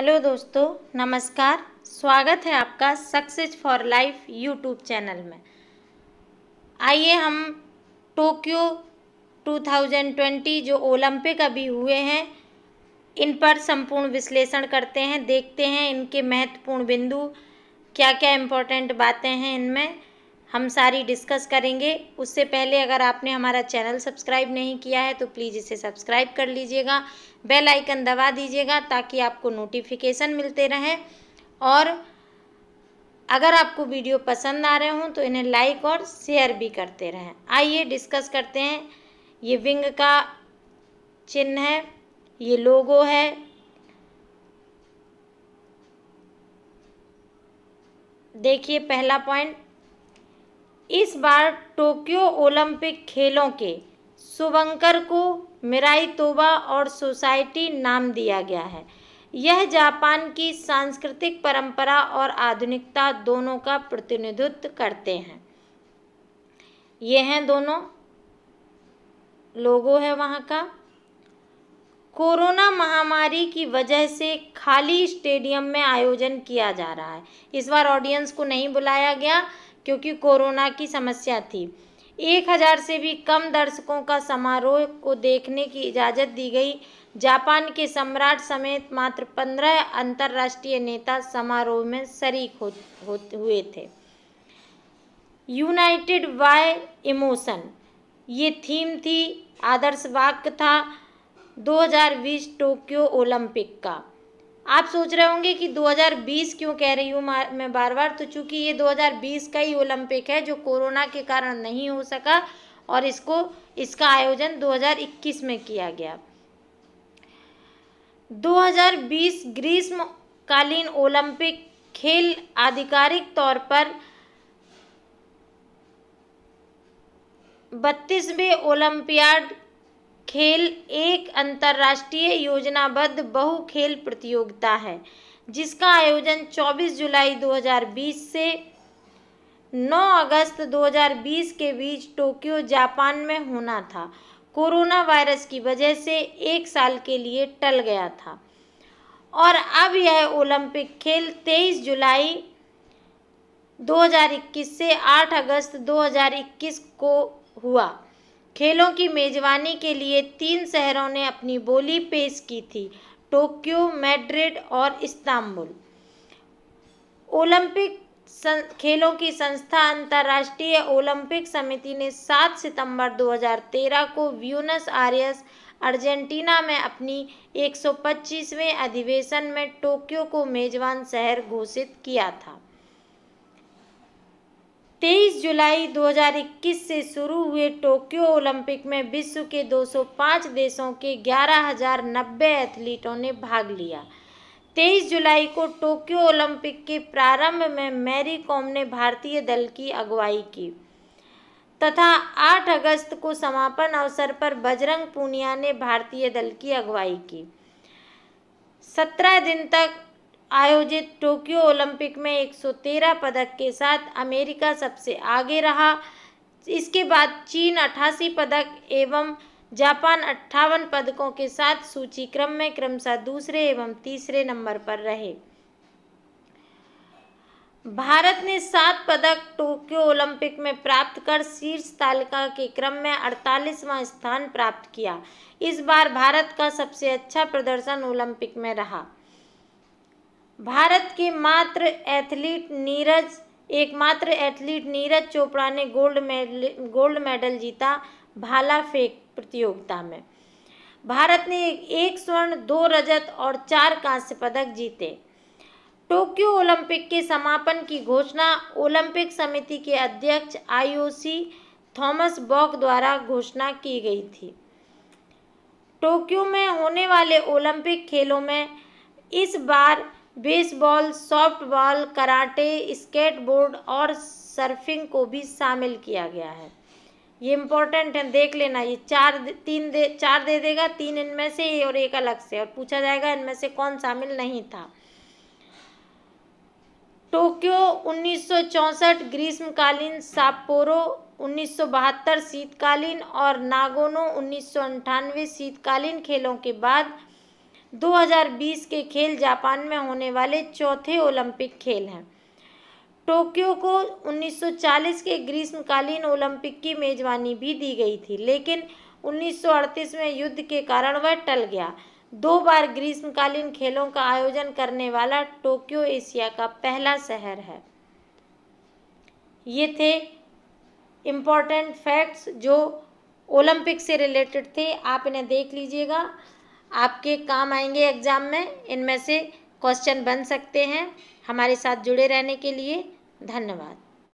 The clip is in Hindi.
हेलो दोस्तों नमस्कार स्वागत है आपका success for life YouTube channel में आइए हम टोक्यो 2020 जो ओलंपिक अभी हुए हैं इन पर संपूर्ण विश्लेषण करते हैं देखते हैं इनके महत्वपूर्ण बिंदु क्या क्या इम्पोर्टेंट बातें हैं इनमें हम सारी डिस्कस करेंगे उससे पहले अगर आपने हमारा चैनल सब्सक्राइब नहीं किया है तो प्लीज़ इसे सब्सक्राइब कर लीजिएगा बेल आइकन दबा दीजिएगा ताकि आपको नोटिफिकेशन मिलते रहें और अगर आपको वीडियो पसंद आ रहे हों तो इन्हें लाइक और शेयर भी करते रहें आइए डिस्कस करते हैं ये विंग का चिन्ह है ये लोगो है देखिए पहला पॉइंट इस बार टोक्यो ओलंपिक खेलों के शुभंकर को मिराई तोबा और सोसाइटी नाम दिया गया है यह जापान की सांस्कृतिक परंपरा और आधुनिकता दोनों का प्रतिनिधित्व करते हैं ये हैं दोनों लोगों है वहाँ का कोरोना महामारी की वजह से खाली स्टेडियम में आयोजन किया जा रहा है इस बार ऑडियंस को नहीं बुलाया गया क्योंकि कोरोना की समस्या थी एक हज़ार से भी कम दर्शकों का समारोह को देखने की इजाज़त दी गई जापान के सम्राट समेत मात्र पंद्रह अंतर्राष्ट्रीय नेता समारोह में शरीक हो, हो हुए थे यूनाइटेड बाय इमोशन ये थीम थी आदर्श वाक्य था 2020 टोक्यो ओलंपिक का आप सोच रहे होंगे कि 2020 क्यों कह रही हूँ मैं बार बार तो चूंकि ये 2020 का ही ओलंपिक है जो कोरोना के कारण नहीं हो सका और इसको इसका आयोजन 2021 में किया गया 2020 ग्रीष्मकालीन ओलंपिक खेल आधिकारिक तौर पर बत्तीसवें ओलंपियाड खेल एक अंतर्राष्ट्रीय योजनाबद्ध बहु खेल प्रतियोगिता है जिसका आयोजन 24 जुलाई 2020 से 9 अगस्त 2020 के बीच टोक्यो जापान में होना था कोरोना वायरस की वजह से एक साल के लिए टल गया था और अब यह ओलंपिक खेल 23 जुलाई 2021 से 8 अगस्त 2021 को हुआ खेलों की मेज़बानी के लिए तीन शहरों ने अपनी बोली पेश की थी टोक्यो मैड्रिड और इस्तांबुल ओलंपिक खेलों की संस्था अंतर्राष्ट्रीय ओलंपिक समिति ने 7 सितंबर 2013 को व्यूनस आर्यस अर्जेंटीना में अपनी 125वें अधिवेशन में टोक्यो को मेजबान शहर घोषित किया था 23 जुलाई 2021 से शुरू हुए टोक्यो ओलंपिक में विश्व के 205 देशों के ग्यारह एथलीटों ने भाग लिया 23 जुलाई को टोक्यो ओलंपिक के प्रारंभ में मैरी कॉम ने भारतीय दल की अगुवाई की तथा 8 अगस्त को समापन अवसर पर बजरंग पूनिया ने भारतीय दल की अगुवाई की 17 दिन तक आयोजित टोक्यो ओलंपिक में 113 पदक के साथ अमेरिका सबसे आगे रहा इसके बाद चीन अट्ठासी पदक एवं जापान अट्ठावन पदकों के साथ सूची क्रम में क्रमशः दूसरे एवं तीसरे नंबर पर रहे भारत ने सात पदक टोक्यो ओलंपिक में प्राप्त कर शीर्ष तालिका के क्रम में अड़तालीसवां स्थान प्राप्त किया इस बार भारत का सबसे अच्छा प्रदर्शन ओलंपिक में रहा भारत के मात्र एथलीट नीरज एकमात्र एथलीट नीरज चोपड़ा ने गोल्ड मेडल गोल्ड मेडल जीता भाला फेंक प्रतियोगिता में भारत ने एक स्वर्ण दो रजत और चार कांस्य पदक जीते टोक्यो ओलंपिक के समापन की घोषणा ओलंपिक समिति के अध्यक्ष आईओसी थॉमस बॉक द्वारा घोषणा की गई थी टोक्यो में होने वाले ओलंपिक खेलों में इस बार बेसबॉल सॉफ्टबॉल कराटे स्केटबोर्ड और सर्फिंग को भी शामिल किया गया है ये इम्पोर्टेंट है देख लेना ये चार तीन दे चार दे देगा तीन इनमें से और एक अलग से और पूछा जाएगा इनमें से कौन शामिल नहीं था टोक्यो 1964 ग्रीष्मकालीन सापोरो 1972 शीतकालीन और नागोनो उन्नीस शीतकालीन खेलों के बाद 2020 के खेल जापान में होने वाले चौथे ओलंपिक खेल हैं टोक्यो को 1940 के ग्रीष्मकालीन ओलंपिक की मेजबानी भी दी गई थी लेकिन 1938 में युद्ध के कारण वह टल गया दो बार ग्रीष्मकालीन खेलों का आयोजन करने वाला टोक्यो एशिया का पहला शहर है ये थे इम्पॉर्टेंट फैक्ट्स जो ओलंपिक से रिलेटेड थे आप इन्हें देख लीजिएगा आपके काम आएंगे एग्ज़ाम में इनमें से क्वेश्चन बन सकते हैं हमारे साथ जुड़े रहने के लिए धन्यवाद